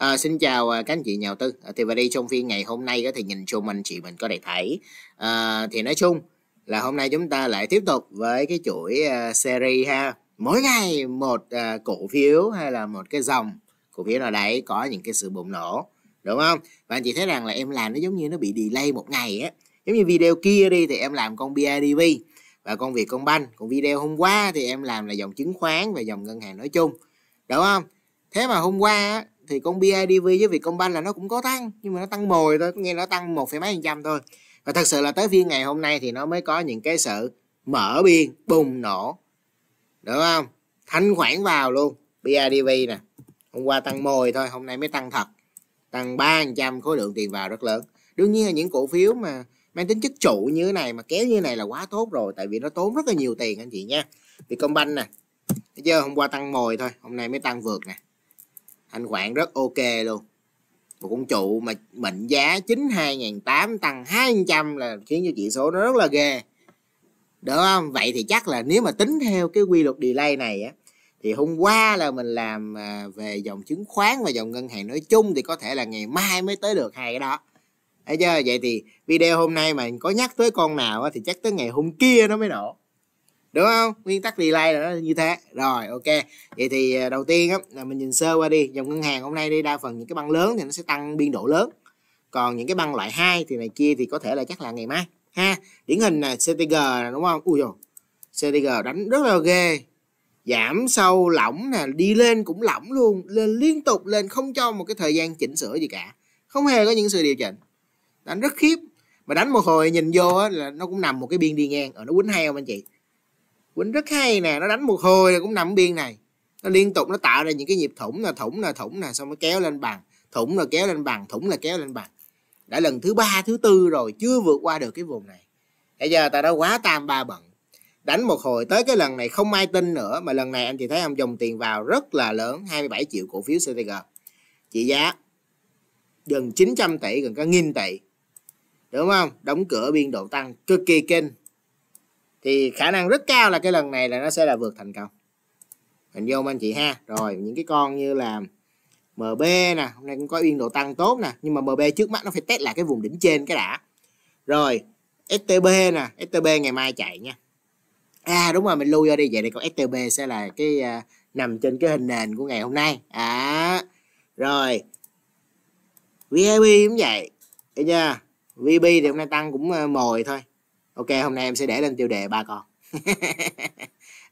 À, xin chào ờ, các anh chị nhà đầu tư. À, thì và đi trong phiên ngày hôm nay thì nhìn chung anh chị mình có thể thấy à, thì nói chung là hôm nay chúng ta lại tiếp tục với cái chuỗi à, series ha. Mỗi ngày một à, cổ phiếu hay là một cái dòng cổ phiếu nào đấy có những cái sự bùng nổ đúng không? Và anh chị thấy rằng là em làm nó giống như nó bị delay một ngày á. Giống như video kia đi thì em làm con BIDV và con việc con Banh. Còn video hôm qua thì em làm là dòng chứng khoán và dòng ngân hàng nói chung. Đúng không? Thế mà hôm qua thì con BIDV với Vietcombank là nó cũng có tăng nhưng mà nó tăng mồi thôi nghe nó tăng một mấy phần trăm thôi và thật sự là tới phiên ngày hôm nay thì nó mới có những cái sự mở biên bùng nổ đúng không thanh khoản vào luôn BIDV nè hôm qua tăng mồi thôi hôm nay mới tăng thật tăng 3% khối lượng tiền vào rất lớn đương nhiên là những cổ phiếu mà mang tính chất trụ như thế này mà kéo như thế này là quá tốt rồi tại vì nó tốn rất là nhiều tiền anh chị nha Vietcombank nè thấy chưa hôm qua tăng mồi thôi hôm nay mới tăng vượt nè anh khoản rất ok luôn một con trụ mà mệnh giá chín 92 tám tăng hai trăm là khiến cho chỉ số nó rất là ghê được không vậy thì chắc là nếu mà tính theo cái quy luật delay này á thì hôm qua là mình làm à, về dòng chứng khoán và dòng ngân hàng nói chung thì có thể là ngày mai mới tới được hai cái đó thấy chưa vậy thì video hôm nay mà có nhắc tới con nào thì chắc tới ngày hôm kia nó mới nổ đúng không nguyên tắc delay là nó như thế rồi ok vậy thì à, đầu tiên á, là mình nhìn sơ qua đi dòng ngân hàng hôm nay đi đa phần những cái băng lớn thì nó sẽ tăng biên độ lớn còn những cái băng loại 2 thì này kia thì có thể là chắc là ngày mai ha điển hình là CTG là đúng không ui dồi CTG đánh rất là ghê giảm sâu lỏng nè đi lên cũng lỏng luôn lên liên tục lên không cho một cái thời gian chỉnh sửa gì cả không hề có những sự điều chỉnh đánh rất khiếp mà đánh một hồi nhìn vô á, là nó cũng nằm một cái biên đi ngang ở ờ, nó quýnh heo anh chị quýnh rất hay nè nó đánh một hồi cũng nằm biên này nó liên tục nó tạo ra những cái nhịp thủng là thủng là thủng nè xong mới kéo lên bàn thủng là kéo lên bàn thủng là kéo lên bàn đã lần thứ ba thứ tư rồi chưa vượt qua được cái vùng này bây giờ ta đã quá tam ba bận đánh một hồi tới cái lần này không ai tin nữa mà lần này anh chị thấy ông dòng tiền vào rất là lớn 27 triệu cổ phiếu CTG trị giá gần 900 tỷ gần cả nghìn tỷ đúng không đóng cửa biên độ tăng cực kỳ kinh thì khả năng rất cao là cái lần này là nó sẽ là vượt thành công mình vô anh chị ha rồi những cái con như là MB nè hôm nay cũng có biên độ tăng tốt nè nhưng mà MB trước mắt nó phải test lại cái vùng đỉnh trên cái đã rồi STB nè STB ngày mai chạy nha à đúng rồi mình lưu vô đi vậy thì con STB sẽ là cái uh, nằm trên cái hình nền của ngày hôm nay à rồi VIP cũng vậy thấy chưa VB thì hôm nay tăng cũng à, mồi thôi ok hôm nay em sẽ để lên tiêu đề ba con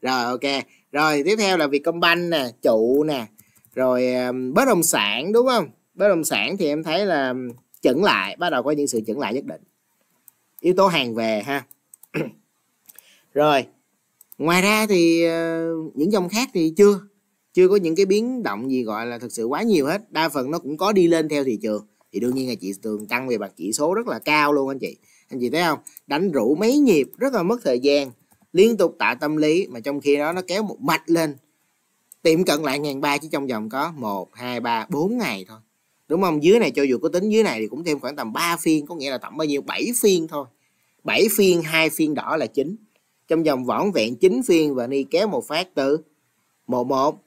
rồi ok rồi tiếp theo là Vietcombank nè trụ nè rồi bất động sản đúng không bất động sản thì em thấy là chững lại bắt đầu có những sự chững lại nhất định yếu tố hàng về ha rồi ngoài ra thì ờ, những dòng khác thì chưa chưa có những cái biến động gì gọi là thực sự quá nhiều hết đa phần nó cũng có đi lên theo thị trường thì đương nhiên là chị tường tăng về mặt chỉ số rất là cao luôn anh chị anh chị thấy không đánh rủ mấy nhịp rất là mất thời gian liên tục tạo tâm lý mà trong khi đó nó kéo một mạch lên tiệm cận lại ngàn ba chỉ trong vòng có một hai ba bốn ngày thôi đúng không dưới này cho dù có tính dưới này thì cũng thêm khoảng tầm 3 phiên có nghĩa là tổng bao nhiêu 7 phiên thôi 7 phiên hai phiên đỏ là chính trong vòng vỏn vẹn 9 phiên và đi kéo một phát từ 11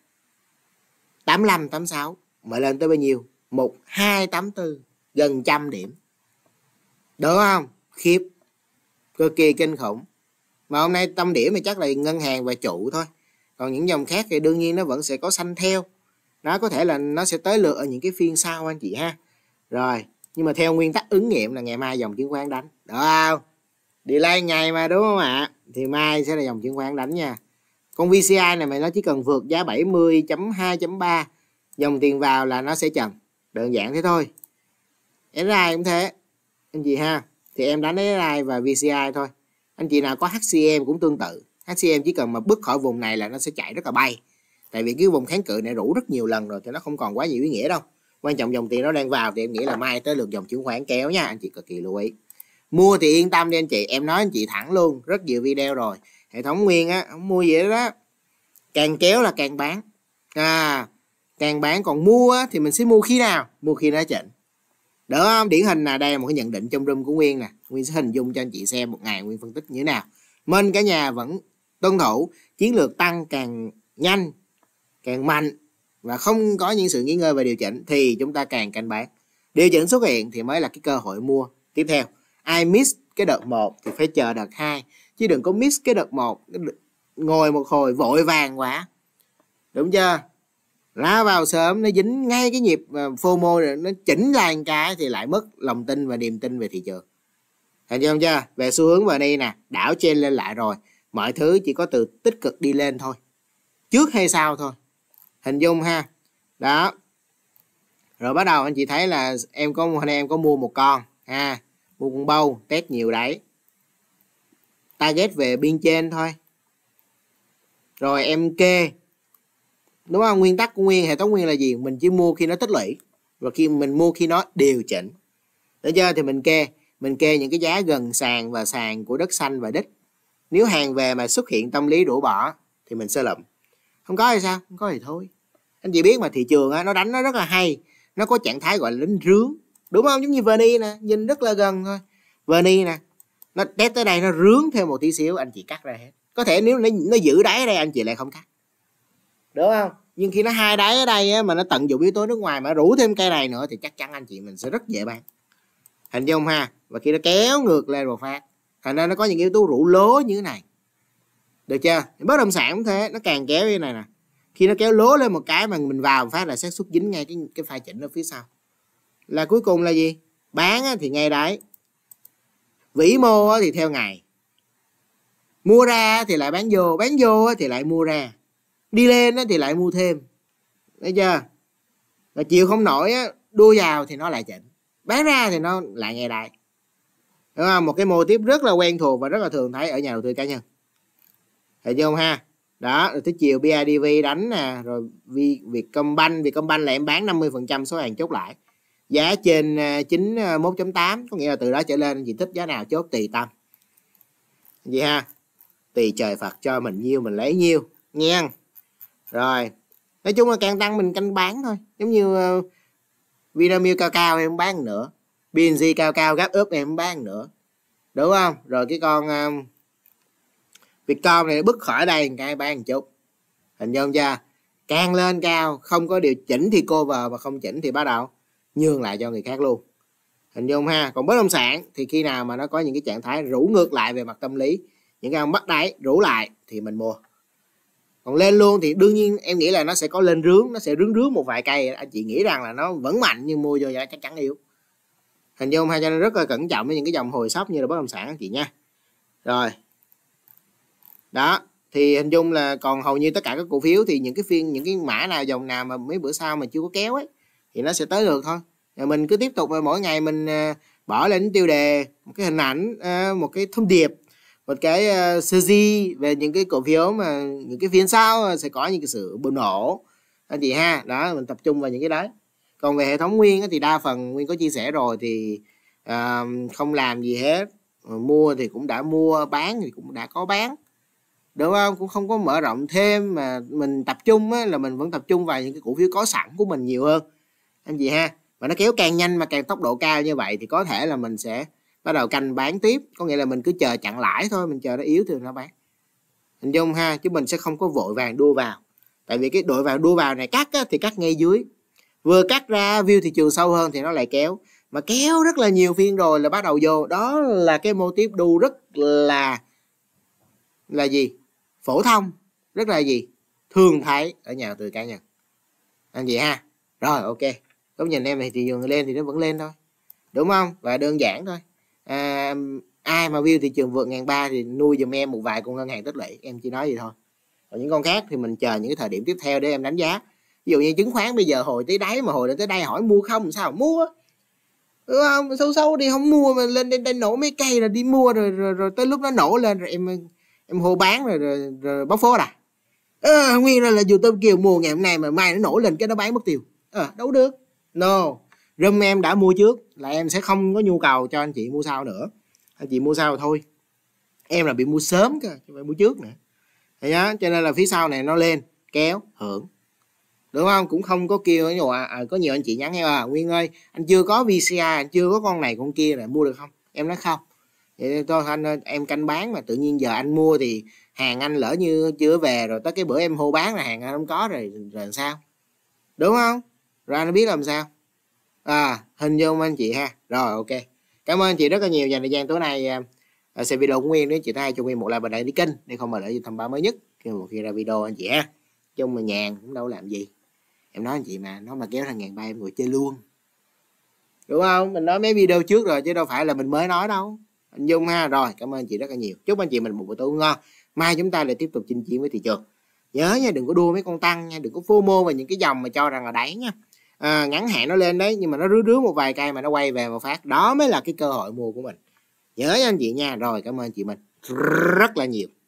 85 86 mà lên tới bao nhiêu 1284 gần trăm điểm được không khiếp cực kỳ kinh khủng mà hôm nay tâm điểm thì chắc là ngân hàng và trụ thôi còn những dòng khác thì đương nhiên nó vẫn sẽ có xanh theo nó có thể là nó sẽ tới lượt ở những cái phiên sau anh chị ha rồi nhưng mà theo nguyên tắc ứng nghiệm là ngày mai dòng chứng khoán đánh được không delay ngày mà đúng không ạ thì mai sẽ là dòng chứng khoán đánh nha con VCI này mày nó chỉ cần vượt giá 70.2.3 dòng tiền vào là nó sẽ trần đơn giản thế thôi SRI cũng thế anh chị ha thì em đánh SSI và VCI thôi anh chị nào có HCM cũng tương tự HCM chỉ cần mà bước khỏi vùng này là nó sẽ chạy rất là bay tại vì cái vùng kháng cự này rủ rất nhiều lần rồi thì nó không còn quá nhiều ý nghĩa đâu quan trọng dòng tiền nó đang vào thì em nghĩ là mai tới lượt dòng chứng khoán kéo nha anh chị cực kỳ lưu ý mua thì yên tâm đi anh chị em nói anh chị thẳng luôn rất nhiều video rồi hệ thống nguyên á không mua gì đó càng kéo là càng bán à càng bán còn mua á, thì mình sẽ mua khi nào mua khi nó chỉnh đó điển hình là đây là một cái nhận định trong room của nguyên nè nguyên sẽ hình dung cho anh chị xem một ngày nguyên phân tích như thế nào mình cả nhà vẫn tuân thủ chiến lược tăng càng nhanh càng mạnh và không có những sự nghỉ ngơi và điều chỉnh thì chúng ta càng canh bán điều chỉnh xuất hiện thì mới là cái cơ hội mua tiếp theo ai miss cái đợt 1 thì phải chờ đợt 2 chứ đừng có miss cái đợt 1 ngồi một hồi vội vàng quá đúng chưa nó vào sớm nó dính ngay cái nhịp ờ, FOMO rồi nó chỉnh lại một cái thì lại mất lòng tin và niềm tin về thị trường hình dung chưa về xu hướng vào đây nè đảo trên lên lại rồi mọi thứ chỉ có từ tích cực đi lên thôi trước hay sau thôi hình dung ha đó rồi bắt đầu anh chị thấy là em có hôm nay em có mua một con ha mua con bâu test nhiều đấy target về biên trên thôi rồi em kê đúng không nguyên tắc của nguyên hệ thống nguyên là gì mình chỉ mua khi nó tích lũy và khi mình mua khi nó điều chỉnh để chưa thì mình kê mình kê những cái giá gần sàn và sàn của đất xanh và đất nếu hàng về mà xuất hiện tâm lý đổ bỏ thì mình sẽ lụm không có thì sao không có thì thôi anh chị biết mà thị trường á, nó đánh nó rất là hay nó có trạng thái gọi là đánh rướng đúng không giống như verni nè nhìn rất là gần thôi verni nè nó test tới đây nó rướng thêm một tí xíu anh chị cắt ra hết có thể nếu nó, nó giữ đáy ở đây anh chị lại không cắt đúng không nhưng khi nó hai đáy ở đây mà nó tận dụng yếu tố nước ngoài mà rủ thêm cây này nữa thì chắc chắn anh chị mình sẽ rất dễ bán hình dung ha và khi nó kéo ngược lên một phát thành ra nó có những yếu tố rủ lố như thế này được chưa bất động sản cũng thế nó càng kéo như này nè khi nó kéo lố lên một cái mà mình vào một phát là xác suất dính ngay cái cái pha chỉnh ở phía sau là cuối cùng là gì bán thì ngay đấy vĩ mô thì theo ngày mua ra thì lại bán vô bán vô thì lại mua ra đi lên thì lại mua thêm thấy chưa và chịu không nổi đua vào thì nó lại chỉnh bán ra thì nó lại nghe lại, đúng không một cái mô tiếp rất là quen thuộc và rất là thường thấy ở nhà đầu tư cá nhân thấy chưa không ha đó rồi tới chiều BIDV đánh nè rồi vi việt việt Vietcombank là em bán 50% số hàng chốt lại giá trên 91.8 à, à, có nghĩa là từ đó trở lên chị thích giá nào chốt tùy tâm gì ha tùy trời Phật cho mình nhiêu mình lấy nhiêu nghe rồi nói chung là càng tăng mình canh bán thôi giống như uh, ờ, Vinamilk cao cao em bán nữa BNG cao cao gấp ướp em bán nữa đúng không rồi cái con um, ờ, Vietcom này bứt khỏi đây cái bán chút hình dung chưa càng lên cao không có điều chỉnh thì cô vờ mà không chỉnh thì bắt đầu nhường lại cho người khác luôn hình dung ha còn bất động sản thì khi nào mà nó có những cái trạng thái rủ ngược lại về mặt tâm lý những cái ông bắt đáy rủ lại thì mình mua còn lên luôn thì đương nhiên em nghĩ là nó sẽ có lên rướng nó sẽ rướng rướng một vài cây anh chị nghĩ rằng là nó vẫn mạnh nhưng mua vô giá chắc chắn yếu hình dung hai cho nên rất là cẩn trọng với những cái dòng hồi sóc như là bất động sản anh chị nha rồi đó thì hình dung là còn hầu như tất cả các cổ phiếu thì những cái phiên những cái mã nào dòng nào mà mấy bữa sau mà chưa có kéo ấy thì nó sẽ tới được thôi rồi mình cứ tiếp tục mỗi ngày mình à, bỏ lên tiêu đề một cái hình ảnh à, một cái thông điệp một cái uh, ờ, series về những cái cổ phiếu mà những cái phiên sau sẽ có những cái sự bùng nổ anh chị ha đó mình tập trung vào những cái đấy còn về hệ thống nguyên thì đa phần nguyên có chia sẻ rồi thì uh, không làm gì hết mua thì cũng đã mua bán thì cũng đã có bán đúng không cũng không có mở rộng thêm mà mình tập trung á, là mình vẫn tập trung vào những cái cổ phiếu có sẵn của mình nhiều hơn anh chị ha và nó kéo càng nhanh mà càng tốc độ cao như vậy thì có thể là mình sẽ bắt đầu canh bán tiếp có nghĩa là mình cứ chờ chặn lãi thôi mình chờ nó yếu thì nó bán hình dung ha chứ mình sẽ không có vội vàng đua vào tại vì cái đội vào đua vào này cắt á, thì cắt ngay dưới vừa cắt ra view thị trường sâu hơn thì nó lại kéo mà kéo rất là nhiều phiên rồi là bắt đầu vô đó là cái mô tiếp đu rất là là gì phổ thông rất là gì thường thấy ở nhà từ cá nhân anh gì ha rồi ok góc nhìn em này thì dường lên thì nó vẫn lên thôi đúng không và đơn giản thôi à, ai mà view thị trường vượt ngàn ba thì nuôi dùm em một vài con ngân hàng tích lũy em chỉ nói gì thôi còn những con khác thì mình chờ những cái thời điểm tiếp theo để em đánh giá ví dụ như chứng khoán bây giờ hồi tới đáy mà hồi lên tới đây hỏi mua không sao mua đúng ừ, không sâu sâu đi không mua mà lên đây, đây nổ mấy cây rồi đi mua rồi, rồi rồi tới lúc nó nổ lên rồi em em hô bán rồi rồi, rồi, rồi bóc phốt à ờ, nguyên ra là dù tôm kiều mua ngày hôm nay mà mai nó nổ lên cái nó bán mất tiêu ờ à, đâu được no rơm em đã mua trước là em sẽ không có nhu cầu cho anh chị mua sau nữa anh chị mua sau thôi em là bị mua sớm cơ chứ phải mua trước nữa thì á cho nên là phía sau này nó lên kéo hưởng đúng không cũng không có kêu nhiều à, à, có nhiều anh chị nhắn em à nguyên ơi anh chưa có vci anh chưa có con này con kia này mua được không em nói không vậy thôi anh em canh bán mà tự nhiên giờ anh mua thì hàng anh lỡ như chưa về rồi tới cái bữa em hô bán là hàng anh không có rồi rồi làm sao đúng không rồi anh biết làm sao à hình dung anh chị ha rồi ok cảm ơn anh chị rất là nhiều dành thời gian tối nay à, à xem video của nguyên nếu chị thấy cho nguyên một like và đăng ký kênh để không bỏ lỡ những thông báo mới nhất khi một khi ra video anh chị ha chung mà nhàn cũng đâu làm gì em nói anh chị mà nó mà kéo thằng ngàn ba em ngồi chơi luôn đúng không mình nói mấy video trước rồi chứ đâu phải là mình mới nói đâu anh dung ha rồi cảm ơn anh chị rất là nhiều chúc anh chị mình một buổi tối ngon mai chúng ta lại tiếp tục chinh chiến với thị trường nhớ nha đừng có đua mấy con tăng nha đừng có phô mô vào những cái dòng mà cho rằng là đáy nha à, ngắn hạn nó lên đấy nhưng mà nó rứa rứa một vài cây mà nó quay về một phát đó mới là cái cơ hội mua của mình nhớ nha anh chị nha rồi cảm ơn chị mình rất là nhiều